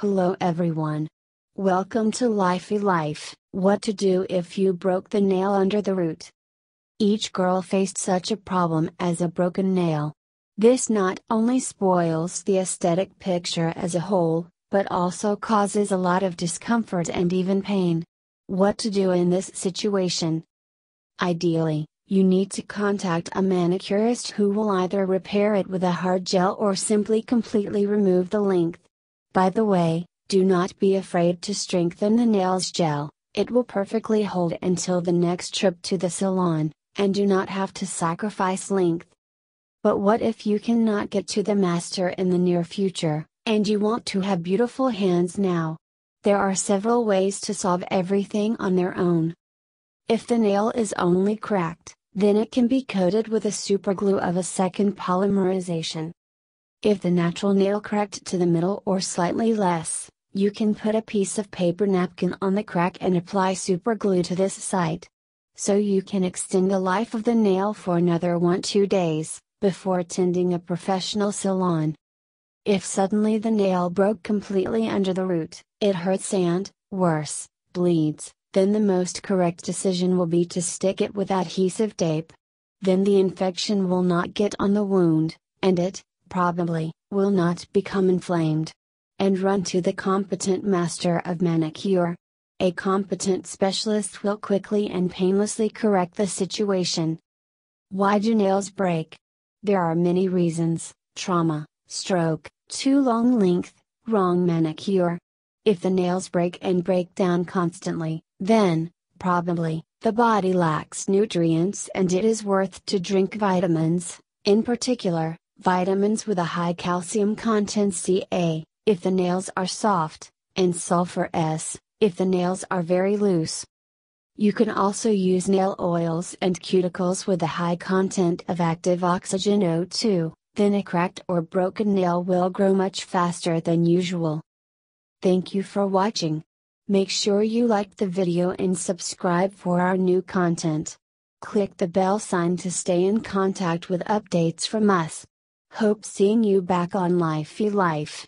Hello everyone. Welcome to Lifey Life, what to do if you broke the nail under the root. Each girl faced such a problem as a broken nail. This not only spoils the aesthetic picture as a whole, but also causes a lot of discomfort and even pain. What to do in this situation? Ideally, you need to contact a manicurist who will either repair it with a hard gel or simply completely remove the length. By the way, do not be afraid to strengthen the nails gel, it will perfectly hold until the next trip to the salon, and do not have to sacrifice length. But what if you cannot get to the master in the near future, and you want to have beautiful hands now? There are several ways to solve everything on their own. If the nail is only cracked, then it can be coated with a superglue of a second polymerization. If the natural nail cracked to the middle or slightly less, you can put a piece of paper napkin on the crack and apply super glue to this site. So you can extend the life of the nail for another 1-2 days, before attending a professional salon. If suddenly the nail broke completely under the root, it hurts and, worse, bleeds, then the most correct decision will be to stick it with adhesive tape. Then the infection will not get on the wound, and it, probably, will not become inflamed. And run to the competent master of manicure. A competent specialist will quickly and painlessly correct the situation. Why do nails break? There are many reasons trauma, stroke, too long length, wrong manicure. If the nails break and break down constantly, then, probably, the body lacks nutrients and it is worth to drink vitamins, in particular, vitamins with a high calcium content Ca, if the nails are soft, and sulfur S, if the nails are very loose. You can also use nail oils and cuticles with a high content of active oxygen O2, then a cracked or broken nail will grow much faster than usual. Thank you for watching. Make sure you like the video and subscribe for our new content. Click the bell sign to stay in contact with updates from us. Hope seeing you back on Lifey Life.